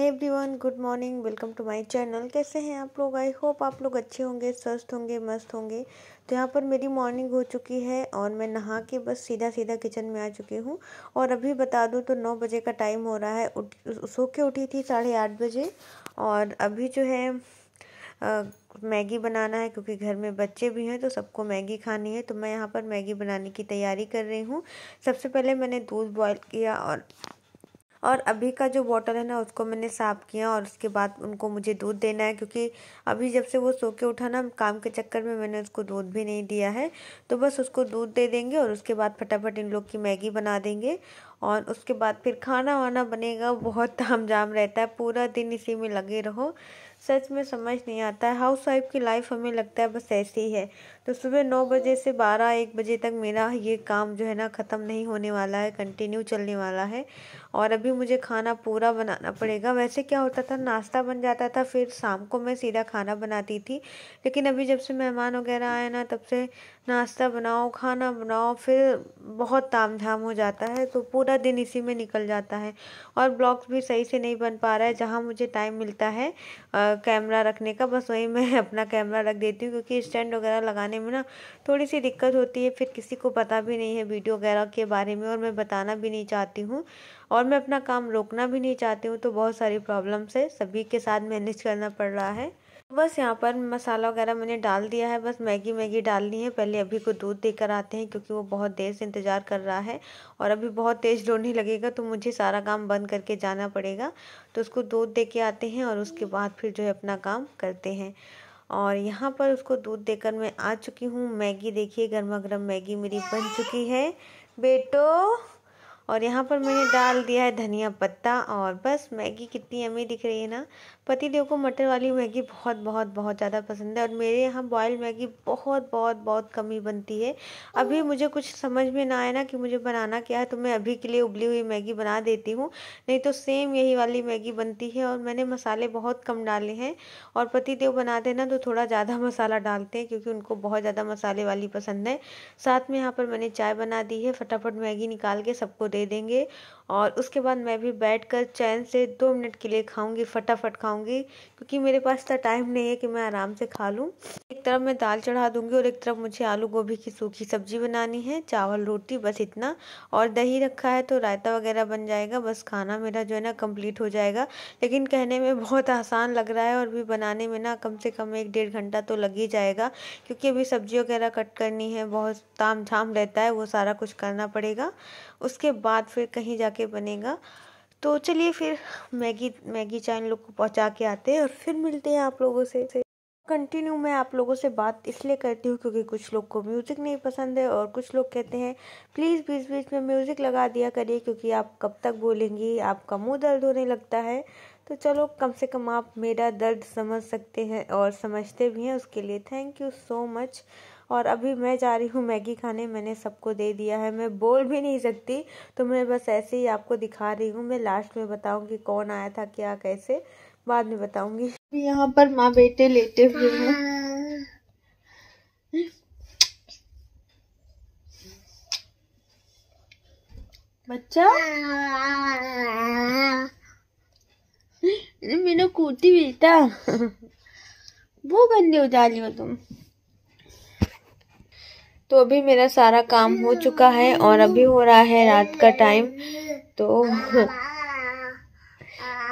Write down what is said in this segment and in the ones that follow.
है वन good morning welcome to my channel कैसे हैं आप लोग आई होप आप लोग अच्छे होंगे स्वस्थ होंगे मस्त होंगे तो यहाँ पर मेरी मॉर्निंग हो चुकी है और मैं नहा के बस सीधा सीधा किचन में आ चुकी हूँ और अभी बता दूँ तो नौ बजे का टाइम हो रहा है उठ सो के उठी थी साढ़े आठ बजे और अभी जो है आ, मैगी बनाना है क्योंकि घर में बच्चे भी हैं तो सबको मैगी खानी है तो मैं यहाँ पर मैगी बनाने की तैयारी कर रही हूँ सबसे पहले मैंने दूध बॉयल किया और और अभी का जो बॉटल है ना उसको मैंने साफ़ किया और उसके बाद उनको मुझे दूध देना है क्योंकि अभी जब से वो सो के उठा ना काम के चक्कर में मैंने उसको दूध भी नहीं दिया है तो बस उसको दूध दे देंगे और उसके बाद फटाफट इन लोग की मैगी बना देंगे और उसके बाद फिर खाना वाना बनेगा बहुत तामझाम रहता है पूरा दिन इसी में लगे रहो सच में समझ नहीं आता है हाउस वाइफ की लाइफ हमें लगता है बस ऐसी ही है तो सुबह नौ बजे से बारह एक बजे तक मेरा ये काम जो है ना ख़त्म नहीं होने वाला है कंटिन्यू चलने वाला है और अभी मुझे खाना पूरा बनाना पड़ेगा वैसे क्या होता था नाश्ता बन जाता था फिर शाम को मैं सीधा खाना बनाती थी लेकिन अभी जब से मेहमान वगैरह आए ना तब से नाश्ता बनाओ खाना बनाओ फिर बहुत ताम झाम हो जाता है तो पूरा दिन इसी में निकल जाता है और ब्लॉग्स भी सही से नहीं बन पा रहा है जहाँ मुझे टाइम मिलता है आ, कैमरा रखने का बस वही मैं अपना कैमरा रख देती हूँ क्योंकि स्टैंड वगैरह लगाने में ना थोड़ी सी दिक्कत होती है फिर किसी को पता भी नहीं है वीडियो वगैरह के बारे में और मैं बताना भी नहीं चाहती हूँ और मैं अपना काम रोकना भी नहीं चाहती हूँ तो बहुत सारी प्रॉब्लम्स है सभी के साथ मैनेज करना पड़ रहा है बस यहाँ पर मसाला वगैरह मैंने डाल दिया है बस मैगी मैगी डालनी है पहले अभी को दूध देकर आते हैं क्योंकि वो बहुत देर से इंतज़ार कर रहा है और अभी बहुत तेज़ रोने लगेगा तो मुझे सारा काम बंद करके जाना पड़ेगा तो उसको दूध दे के आते हैं और उसके बाद फिर जो है अपना काम करते हैं और यहाँ पर उसको दूध देकर मैं आ चुकी हूँ मैगी देखिए गर्मा गर्म मैगी मेरी बन चुकी है बेटो और यहाँ पर मैंने डाल दिया है धनिया पत्ता और बस मैगी कितनी अमी दिख रही है ना पतिदेव को मटर वाली मैगी बहुत बहुत बहुत ज़्यादा पसंद है और मेरे यहाँ बॉयल मैगी बहुत बहुत बहुत कम ही बनती है अभी मुझे कुछ समझ में ना आया ना कि मुझे बनाना क्या है तो मैं अभी के लिए उबली हुई मैगी बना देती हूँ नहीं तो सेम यही वाली मैगी बनती है और मैंने मसाले बहुत कम डाले हैं और पतिदेव बनाते हैं ना तो थोड़ा ज़्यादा मसाला डालते हैं क्योंकि उनको बहुत ज़्यादा मसाले वाली पसंद है साथ में यहाँ पर मैंने चाय बना दी है फटाफट मैगी निकाल के सबको दे दे देंगे और उसके बाद मैं भी बैठकर चैन से दो मिनट के लिए खाऊंगी फटाफट खाऊंगी क्योंकि मेरे पास इतना टाइम नहीं है कि मैं आराम से खा लूँ एक तरफ मैं दाल चढ़ा दूंगी और एक तरफ मुझे आलू गोभी की सूखी सब्जी बनानी है चावल रोटी बस इतना और दही रखा है तो रायता वगैरह बन जाएगा बस खाना मेरा जो है ना कंप्लीट हो जाएगा लेकिन कहने में बहुत आसान लग रहा है और भी बनाने में ना कम से कम एक डेढ़ घंटा तो लग ही जाएगा क्योंकि अभी सब्जी वगैरह कट करनी है बहुत ताम झाम रहता है वो सारा कुछ करना पड़ेगा उसके बाद फिर कहीं जाके बनेगा तो चलिए फिर मैगी मैगी चाय इन लोग को पहुँचा के आते हैं और फिर मिलते हैं आप लोगों से कंटिन्यू मैं आप लोगों से बात इसलिए करती हूँ क्योंकि कुछ लोग को म्यूज़िक नहीं पसंद है और कुछ लोग कहते हैं प्लीज़ बीच बीच में म्यूज़िक लगा दिया करिए क्योंकि आप कब तक बोलेंगी आपका मुंह दर्द होने लगता है तो चलो कम से कम आप मेरा दर्द समझ सकते हैं और समझते भी हैं उसके लिए थैंक यू सो मच और अभी मैं जा रही हूँ मैगी खाने मैंने सबको दे दिया है मैं बोल भी नहीं सकती तो मैं बस ऐसे ही आपको दिखा रही हूँ मैं लास्ट में बताऊँगी कौन आया था क्या कैसे बाद में बताऊंगी यहाँ पर माँ बेटे लेटे हुए हैं बच्चा मेरा कुर्ती बेटा वो गंदे उजाली हो तुम तो अभी मेरा सारा काम हो चुका है और अभी हो रहा है रात का टाइम तो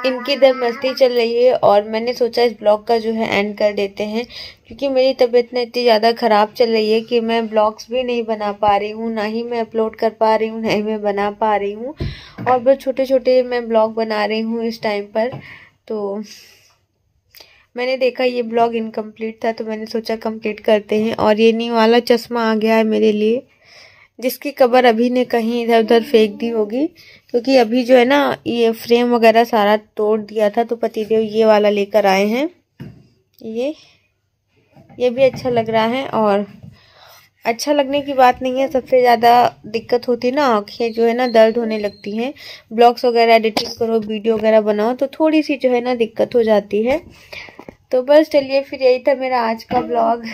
इनकी इधर मस्ती चल रही है और मैंने सोचा इस ब्लॉग का जो है एंड कर देते हैं क्योंकि मेरी तबीयत ना इतनी ज़्यादा ख़राब चल रही है कि मैं ब्लॉग्स भी नहीं बना पा रही हूँ ना ही मैं अपलोड कर पा रही हूँ ना ही मैं बना पा रही हूँ और बस छोटे छोटे मैं ब्लॉग बना रही हूँ इस टाइम पर तो मैंने देखा ये ब्लॉग इनकम्प्लीट था तो मैंने सोचा कम्प्लीट करते हैं और ये नहीं वाला चश्मा आ गया है मेरे लिए जिसकी कबर अभी ने कहीं इधर उधर फेंक दी होगी क्योंकि अभी जो है ना ये फ्रेम वगैरह सारा तोड़ दिया था तो पतिदेव ये वाला लेकर आए हैं ये ये भी अच्छा लग रहा है और अच्छा लगने की बात नहीं है सबसे ज़्यादा दिक्कत होती ना आँखें जो है ना दर्द होने लगती हैं ब्लॉग्स वगैरह एडिटिंग करो वीडियो वगैरह बनाओ तो थोड़ी सी जो है ना दिक्कत हो जाती है तो बस चलिए फिर यही था मेरा आज का ब्लॉग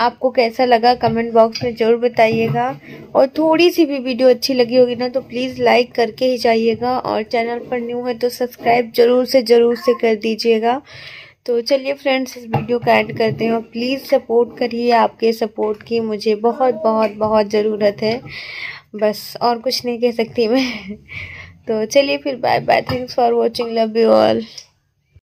आपको कैसा लगा कमेंट बॉक्स में ज़रूर बताइएगा और थोड़ी सी भी वीडियो अच्छी लगी होगी ना तो प्लीज़ लाइक करके ही जाइएगा और चैनल पर न्यू है तो सब्सक्राइब ज़रूर से ज़रूर से कर दीजिएगा तो चलिए फ्रेंड्स इस वीडियो का ऐड करते हैं और प्लीज़ सपोर्ट करिए आपके सपोर्ट की मुझे बहुत बहुत बहुत ज़रूरत है बस और कुछ नहीं कह सकती मैं तो चलिए फिर bye bye thanks for watching love you all